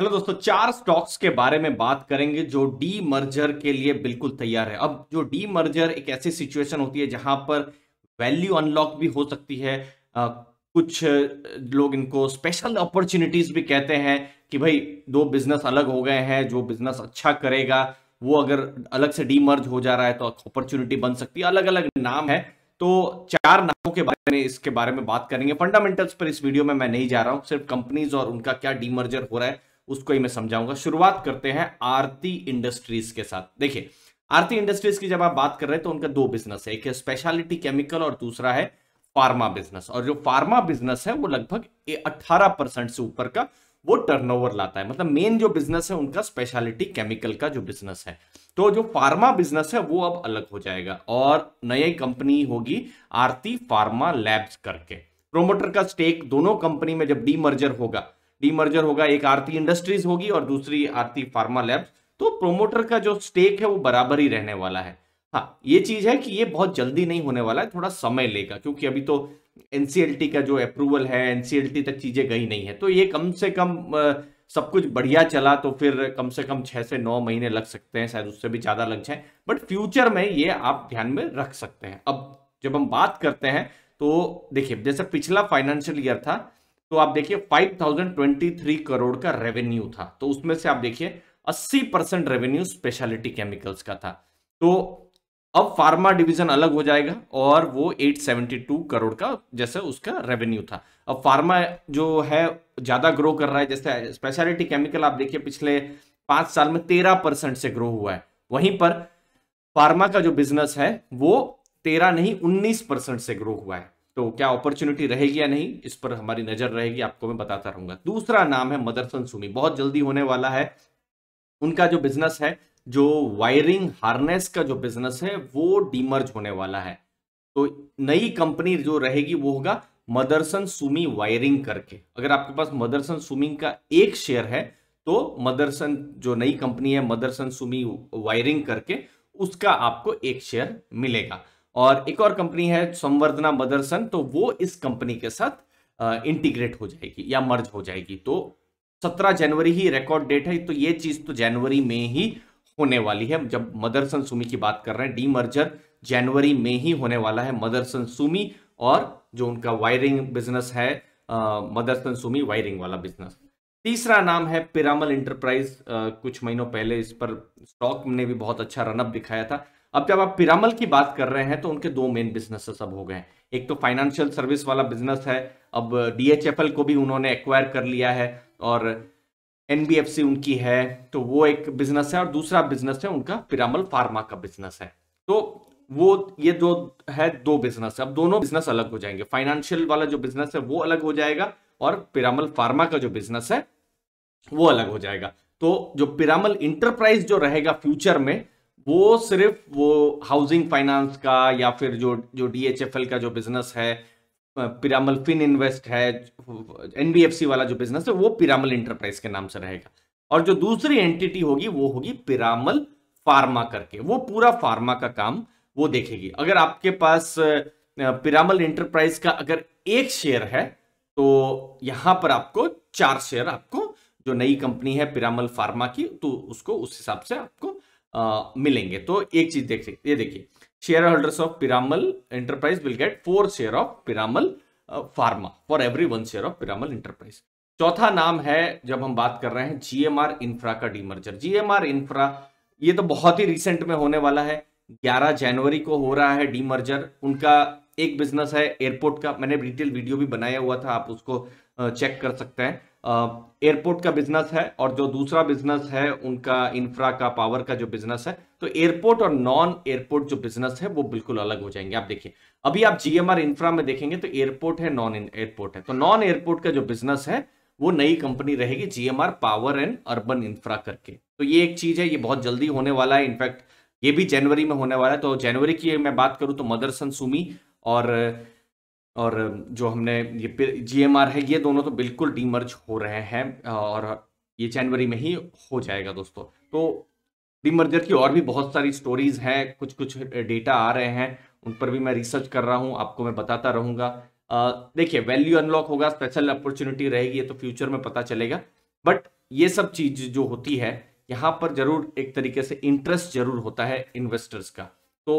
hello दोस्तों चार stocks के बारे में बात करेंगे जो डी मर्जर के लिए बिल्कुल तैयार है अब जो डी मर्जर एक ऐसी सिचुएशन होती है जहां पर वैल्यू अनलॉक भी हो सकती है आ, कुछ लोग इनको स्पेशल अपॉर्चुनिटीज भी कहते हैं कि भाई दो बिजनेस अलग हो गए हैं जो बिजनेस अच्छा करेगा वो अगर अलग से डी मर्ज हो जा रहा है तो अपॉर्चुनिटी बन सकती है अलग अलग नाम है तो चार नामों के बारे में इसके बारे में बात करेंगे फंडामेंटल्स पर इस वीडियो में मैं नहीं जा रहा हूँ सिर्फ कंपनीज और उनका क्या मर्जर हो रहा है उसको ही मैं समझाऊंगा शुरुआत करते हैं आरती इंडस्ट्रीज के साथ देखिए आरती इंडस्ट्रीज की जब आप बात कर रहे हैं तो उनका दो बिजनेस है एक है स्पेशलिटी केमिकल और दूसरा है फार्मा बिजनेस और जो फार्मा बिजनेस है वो लगभग अट्ठारह परसेंट से ऊपर का वो टर्नओवर लाता है मतलब मेन जो बिजनेस है उनका स्पेशलिटी केमिकल का जो बिजनेस है तो जो फार्मा बिजनेस है वो अब अलग हो जाएगा और नई कंपनी होगी आरती फार्मा लैब्स करके प्रोमोटर का स्टेक दोनों कंपनी में जब डी मर्जर होगा डीमर्जर होगा एक आरती इंडस्ट्रीज होगी और दूसरी आरती फार्मा लैब्स तो प्रोमोटर का जो स्टेक है वो बराबर ही रहने वाला है हाँ ये चीज है कि ये बहुत जल्दी नहीं होने वाला है थोड़ा समय लेगा क्योंकि अभी तो एनसीएलटी का जो अप्रूवल है एनसीएलटी तक चीजें गई नहीं है तो ये कम से कम आ, सब कुछ बढ़िया चला तो फिर कम से कम छह से नौ महीने लग सकते हैं शायद उससे भी ज्यादा लग जाए बट फ्यूचर में ये आप ध्यान में रख सकते हैं अब जब हम बात करते हैं तो देखिए जैसे पिछला फाइनेंशियल ईयर था तो आप देखिए 5023 करोड़ का रेवेन्यू था तो उसमें से आप देखिए 80 परसेंट रेवेन्यू स्पेशलिटी केमिकल्स का था तो अब फार्मा डिवीजन अलग हो जाएगा और वो 872 करोड़ का जैसे उसका रेवेन्यू था अब फार्मा जो है ज़्यादा ग्रो कर रहा है जैसे स्पेशलिटी केमिकल आप देखिए पिछले पांच साल में तेरह परसेंट से ग्रो हुआ है वहीं पर फार्मा का जो बिजनेस है वो तेरह नहीं उन्नीस परसेंट से ग्रो हुआ है तो क्या अपॉर्चुनिटी रहेगी या नहीं इस पर हमारी नजर रहेगी आपको मैं बताता रहूंगा दूसरा नाम है मदरसन सुमी बहुत जल्दी होने वाला है उनका जो बिजनेस है जो वायरिंग हार्नेस का जो बिजनेस है वो डीमर्ज होने वाला है तो नई कंपनी जो रहेगी वो होगा मदरसन सुमी वायरिंग करके अगर आपके पास मदरसन सुमिंग का एक शेयर है तो मदरसन जो नई कंपनी है मदरसन सुमी वायरिंग करके उसका आपको एक शेयर मिलेगा और एक और कंपनी है संवर्धना मदरसन तो वो इस कंपनी के साथ इंटीग्रेट हो जाएगी या मर्ज हो जाएगी तो सत्रह जनवरी ही रिकॉर्ड डेट है तो ये चीज तो जनवरी में ही होने वाली है जब मदरसन सुमी की बात कर रहे हैं डी मर्जर जनवरी में ही होने वाला है मदरसन सुमी और जो उनका वायरिंग बिजनेस है मदरसन सुमी वायरिंग वाला बिजनेस तीसरा नाम है पिरामल इंटरप्राइज कुछ महीनों पहले इस पर स्टॉक ने भी बहुत अच्छा रनअप दिखाया था अब जब आप पिरामल की बात कर रहे हैं तो उनके दो मेन बिजनेस अब हो गए हैं एक तो फाइनेंशियल सर्विस वाला बिजनेस है अब डीएचएफएल को भी उन्होंने एक्वायर कर लिया है और एनबीएफसी उनकी है तो वो एक बिजनेस है और दूसरा बिजनेस है उनका पिरामल फार्मा का बिजनेस है तो वो ये दो है दो बिजनेस अब दोनों बिजनेस अलग हो जाएंगे फाइनेंशियल वाला जो बिजनेस है वो अलग हो जाएगा और पिरामल फार्मा का जो बिजनेस है वो अलग हो जाएगा तो जो पिरामल इंटरप्राइज जो रहेगा फ्यूचर में वो सिर्फ वो हाउसिंग फाइनेंस का या फिर जो जो डीएचएफएल का जो बिजनेस है पिरामल फिन इन्वेस्ट है एनबीएफसी वाला जो बिजनेस है वो पिरामल इंटरप्राइज के नाम से रहेगा और जो दूसरी एंटिटी होगी वो होगी पिरामल फार्मा करके वो पूरा फार्मा का काम वो देखेगी अगर आपके पास पिरामल इंटरप्राइज का अगर एक शेयर है तो यहां पर आपको चार शेयर आपको जो नई कंपनी है पिरामल फार्मा की तो उसको उस हिसाब से आपको मिलेंगे तो एक चीज देख सकते ये देखिए share holders of Piramal enterprise will get four share of Piramal pharma for every one share of Piramal enterprise चौथा नाम है जब हम बात कर रहे हैं जीएमआर इंफ्रा का डीमर्जर जीएमआर इंफ्रा ये तो बहुत ही रिसेंट में होने वाला है 11 जनवरी को हो रहा है डीमर्जर उनका एक बिजनेस है एयरपोर्ट का मैंने डिटेल वीडियो भी बनाया हुआ था आप उसको चेक कर सकते हैं एयरपोर्ट का बिजनेस है और जो दूसरा बिजनेस है उनका इंफ्रा का पावर का जो बिजनेस है तो एयरपोर्ट और नॉन एयरपोर्ट जो बिजनेस है वो बिल्कुल अलग हो जाएंगे आप देखिए अभी आप जीएमआर इंफ्रा में देखेंगे तो एयरपोर्ट है नॉन एयरपोर्ट है तो नॉन एयरपोर्ट का जो बिजनेस है वो नई कंपनी रहेगी GMR power and urban infra करके तो ये एक चीज है ये बहुत जल्दी होने वाला है इनफैक्ट ये भी जनवरी में होने वाला है तो जनवरी की मैं बात करूं तो मदरसन सुमी और और जो हमने ये जी है ये दोनों तो बिल्कुल डीमर्ज हो रहे हैं और ये जनवरी में ही हो जाएगा दोस्तों तो डीमर्जर की और भी बहुत सारी स्टोरीज हैं कुछ कुछ डेटा आ रहे हैं उन पर भी मैं रिसर्च कर रहा हूँ आपको मैं बताता रहूँगा देखिए वैल्यू अनलॉक होगा स्पेशल अपॉर्चुनिटी रहेगी ये तो फ्यूचर में पता चलेगा बट ये सब चीज जो होती है यहाँ पर जरूर एक तरीके से इंटरेस्ट जरूर होता है इन्वेस्टर्स का तो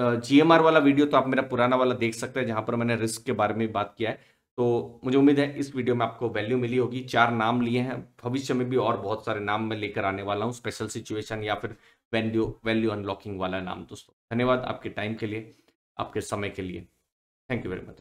जीएमआर वाला वीडियो तो आप मेरा पुराना वाला देख सकते हैं जहां पर मैंने रिस्क के बारे में बात किया है तो मुझे उम्मीद है इस वीडियो में आपको वैल्यू मिली होगी चार नाम लिए हैं भविष्य में भी और बहुत सारे नाम मैं लेकर आने वाला हूँ स्पेशल सिचुएशन या फिर वैल्यू वैल्यू अनलॉकिंग वाला नाम दोस्तों धन्यवाद आपके टाइम के लिए आपके समय के लिए थैंक यू वेरी मच